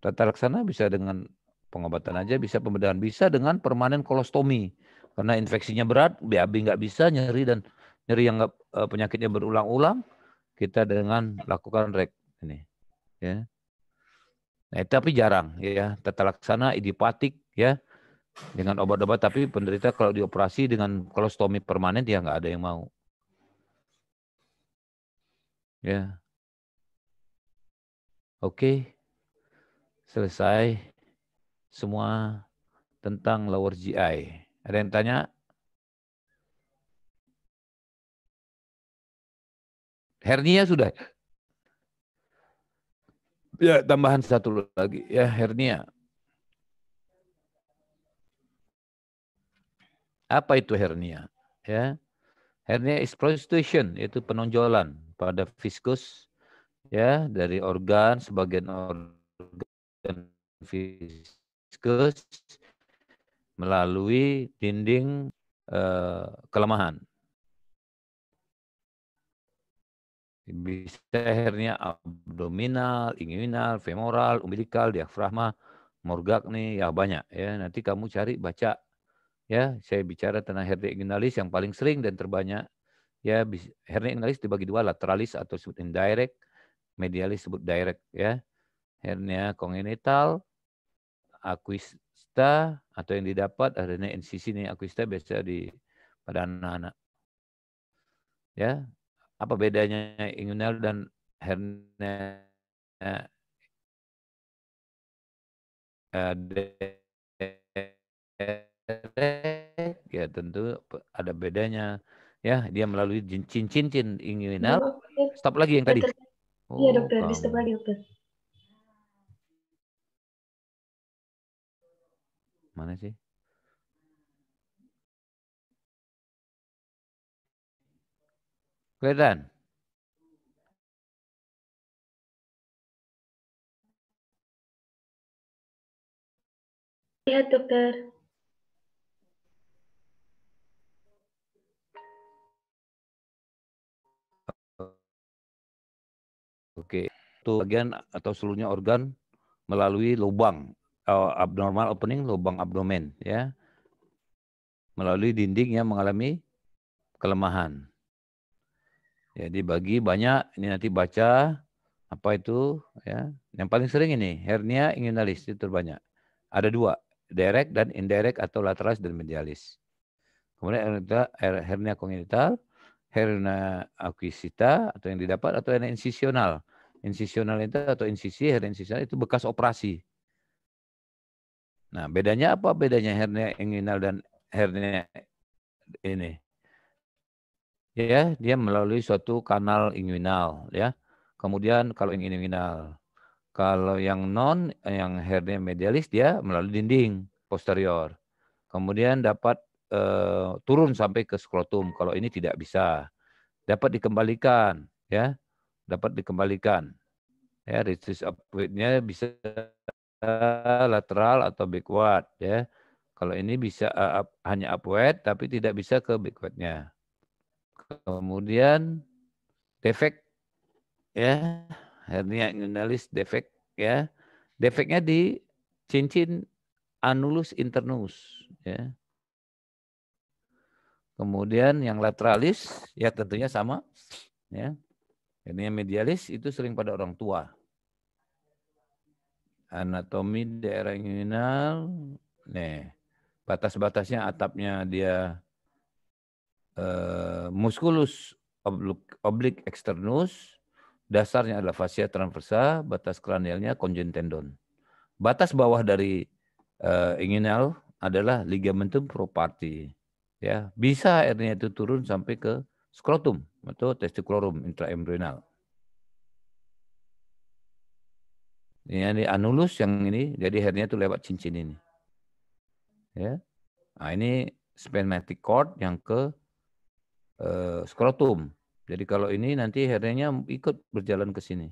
[SPEAKER 1] Tata laksana bisa dengan pengobatan aja, bisa pembedahan, bisa dengan permanen kolostomi. Karena infeksinya berat, BAB nggak bisa, nyeri dan nyeri yang nggak eh, penyakitnya berulang-ulang, kita dengan lakukan rek ini ya nah, tapi jarang ya tata laksana idipatik ya dengan obat-obat tapi penderita kalau dioperasi dengan kolostomi permanen dia ya, nggak ada yang mau ya oke selesai
[SPEAKER 2] semua tentang lower GI ada yang tanya Hernia sudah. Ya, tambahan satu lagi ya hernia.
[SPEAKER 1] Apa itu hernia? Ya. Hernia is prostitution, yaitu penonjolan pada fiskus ya dari organ sebagian organ fiskus melalui dinding eh, kelemahan Bisa hernia abdominal, inguinal, femoral, umbilikal, diafragma, morgak nih ya banyak ya. Nanti kamu cari baca ya. Saya bicara tentang hernia inguinalis yang paling sering dan terbanyak ya hernia inguinalis dibagi dua lateralis atau disebut indirect, medialis disebut direct ya. Hernia kongenital, akuista atau yang didapat hernia NCC nih akuista biasa di
[SPEAKER 2] pada anak-anak. Ya, apa bedanya inguinal dan hernia ya tentu
[SPEAKER 1] ada bedanya ya dia melalui cincin cincin inguinal iya, stop lagi yang
[SPEAKER 2] tadi iya oh, dokter di stop lagi dokter mana sih We're Lihat dokter. Oke, itu bagian atau seluruhnya organ melalui lubang
[SPEAKER 1] uh, abnormal opening lubang abdomen ya. Melalui dinding yang mengalami kelemahan. Ya, dibagi banyak, ini nanti baca apa itu ya. Yang paling sering ini hernia inguinalis itu terbanyak. Ada dua, direct dan indirect atau lateralis dan medialis. Kemudian hernia kongenital, hernia akuisita atau yang didapat atau hernia insisional. Insisional itu atau insisi, hernia insisional itu bekas operasi. Nah, bedanya apa? Bedanya hernia inguinal dan hernia ini ya dia melalui suatu kanal inguinal ya. Kemudian kalau yang inguinal, kalau yang non yang hernia medialis dia melalui dinding posterior. Kemudian dapat uh, turun sampai ke skrotum kalau ini tidak bisa. Dapat dikembalikan ya. Dapat dikembalikan. Ya, retreat upwardnya bisa lateral atau backward ya. Kalau ini bisa uh, up, hanya upward tapi tidak bisa ke backwardnya kemudian defek ya hernia inguinalis defek ya defeknya di cincin anulus internus ya kemudian yang lateralis ya tentunya sama ya hernia medialis itu sering pada orang tua anatomi daerah inguinal nih batas-batasnya atapnya dia Eh, musculus oblique, externus, dasarnya adalah fascia transversa, batas kranialnya konjen tendon. Batas bawah dari uh, inguinal adalah ligamentum proparti. Ya, bisa hernia itu turun sampai ke scrotum atau testiculorum intraembrional. Ini anulus yang ini, jadi hernia itu lewat cincin ini. Ya. Nah, ini spermatic cord yang ke Eh, skrotum. Jadi kalau ini nanti hernya ikut berjalan ke sini.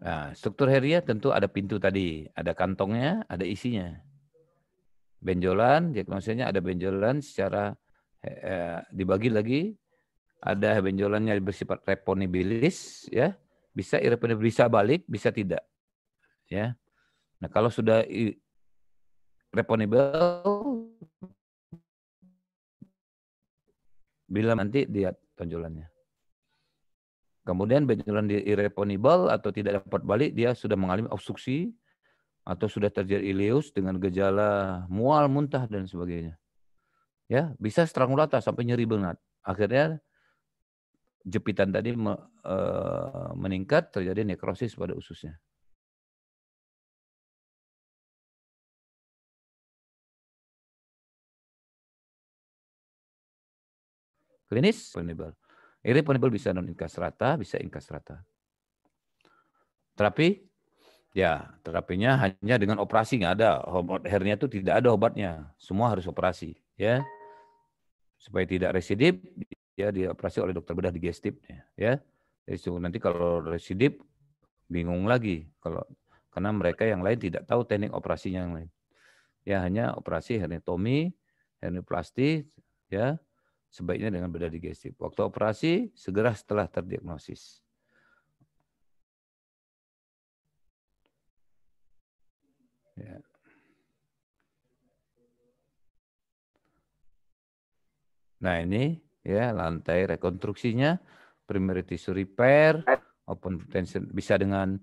[SPEAKER 1] Nah, struktur hernia tentu ada pintu tadi, ada kantongnya, ada isinya. Benjolan, diagnosisnya ada benjolan secara eh, dibagi lagi, ada benjolannya bersifat reponibilis, ya, bisa bisa balik, bisa tidak, ya. Nah kalau sudah reponibel Bila nanti dia tonjolannya. Kemudian benjolan di irreponibel atau tidak dapat balik, dia sudah mengalami obstruksi atau sudah terjadi ileus dengan gejala mual, muntah, dan sebagainya. Ya, bisa strangulata sampai nyeri banget. Akhirnya
[SPEAKER 2] jepitan tadi eh, meningkat terjadi nekrosis pada ususnya. Klinis penibel. Ini penibel bisa non inkas rata, bisa inkas rata.
[SPEAKER 1] Terapi ya, terapinya hanya dengan operasi nggak ada. Obat hernia itu tidak ada obatnya. Semua harus operasi ya. Supaya tidak residip ya dioperasi oleh dokter bedah digestif ya. Jadi nanti kalau residip bingung lagi kalau karena mereka yang lain tidak tahu teknik operasinya yang lain. Ya hanya operasi herniotomi, plastik ya sebaiknya dengan bedah digestif.
[SPEAKER 2] Waktu operasi segera setelah terdiagnosis. Ya. Nah ini ya lantai
[SPEAKER 1] rekonstruksinya primary tissue repair, open tension bisa dengan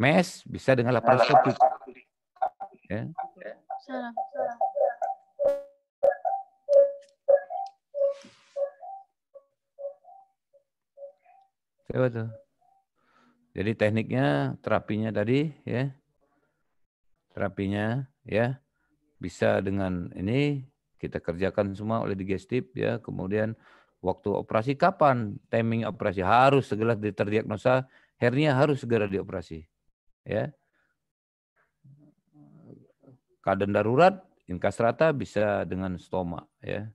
[SPEAKER 1] mesh, bisa dengan laparoskopik. Ya.
[SPEAKER 3] Salah. Salah.
[SPEAKER 1] Coba tuh. Jadi tekniknya terapinya tadi ya. Terapinya ya bisa dengan ini kita kerjakan semua oleh digestif ya. Kemudian waktu operasi kapan? Timing operasi harus segera diterdiagnosa hernia harus segera dioperasi. Ya. Keadaan darurat inkas rata bisa dengan stoma ya.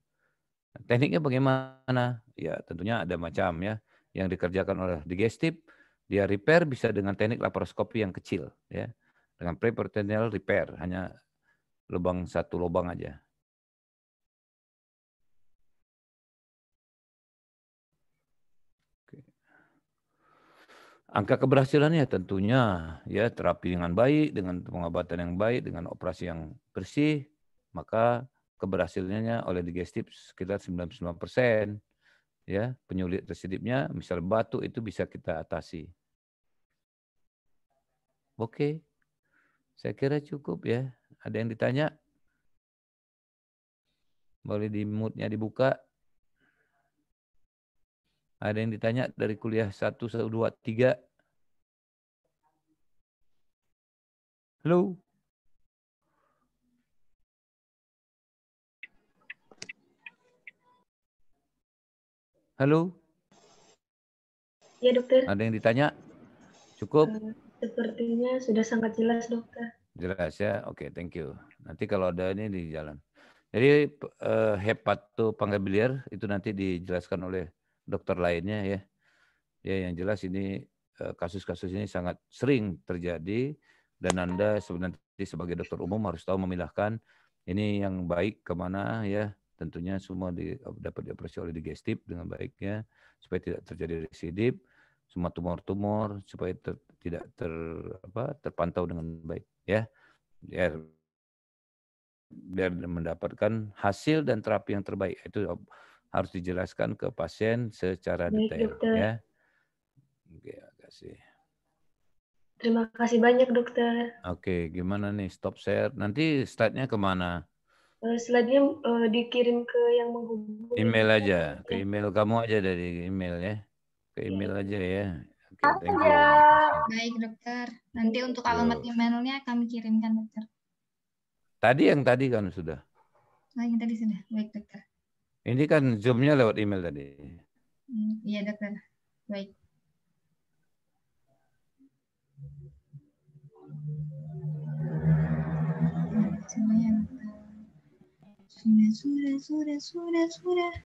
[SPEAKER 1] Tekniknya bagaimana? Ya tentunya ada macam ya yang dikerjakan oleh digestif, dia repair bisa dengan teknik
[SPEAKER 2] laparoskopi yang kecil ya. Dengan preperitoneal repair hanya lubang satu lubang aja. angka keberhasilannya tentunya
[SPEAKER 1] ya terapi dengan baik, dengan pengobatan yang baik, dengan operasi yang bersih, maka keberhasilannya oleh digestif sekitar 99 persen ya penyulit residipnya misal batuk itu bisa kita atasi. Oke. Saya kira cukup ya. Ada yang ditanya? Boleh di mute dibuka.
[SPEAKER 2] Ada yang ditanya dari kuliah satu 1 2 3? Halo. Halo? Ya dokter. Ada yang ditanya? Cukup? Eh,
[SPEAKER 3] sepertinya sudah sangat jelas dokter.
[SPEAKER 1] Jelas ya? Oke, okay, thank you. Nanti kalau ada ini di jalan. Jadi uh, eh, hepatopangabiliar itu nanti dijelaskan oleh dokter lainnya ya. Ya yang jelas ini eh, kasus-kasus ini sangat sering terjadi dan Anda sebenarnya sebagai dokter umum harus tahu memilahkan ini yang baik kemana ya tentunya semua di, dapat dioperasi oleh digestif dengan baiknya supaya tidak terjadi residip semua tumor-tumor supaya ter, tidak ter apa terpantau dengan baik ya biar biar mendapatkan hasil dan terapi yang terbaik itu harus dijelaskan ke pasien secara detail dokter. ya oke terima kasih
[SPEAKER 3] terima kasih banyak dokter
[SPEAKER 1] oke gimana nih stop share nanti startnya kemana
[SPEAKER 3] Eh, selanjutnya uh, eh, dikirim ke yang menghubungi. Email
[SPEAKER 1] aja, ke email kamu aja dari email ya. Ke iya. email ya. aja ya.
[SPEAKER 3] Okay, ya. Baik dokter. Nanti untuk alamat emailnya kami kirimkan dokter.
[SPEAKER 1] Tadi yang tadi kan sudah.
[SPEAKER 3] oh, yang tadi sudah. Baik dokter.
[SPEAKER 1] Ini kan zoomnya lewat email tadi.
[SPEAKER 3] Hmm, iya dokter. Baik. Semuanya. Sura, sura, sura, sura, sura.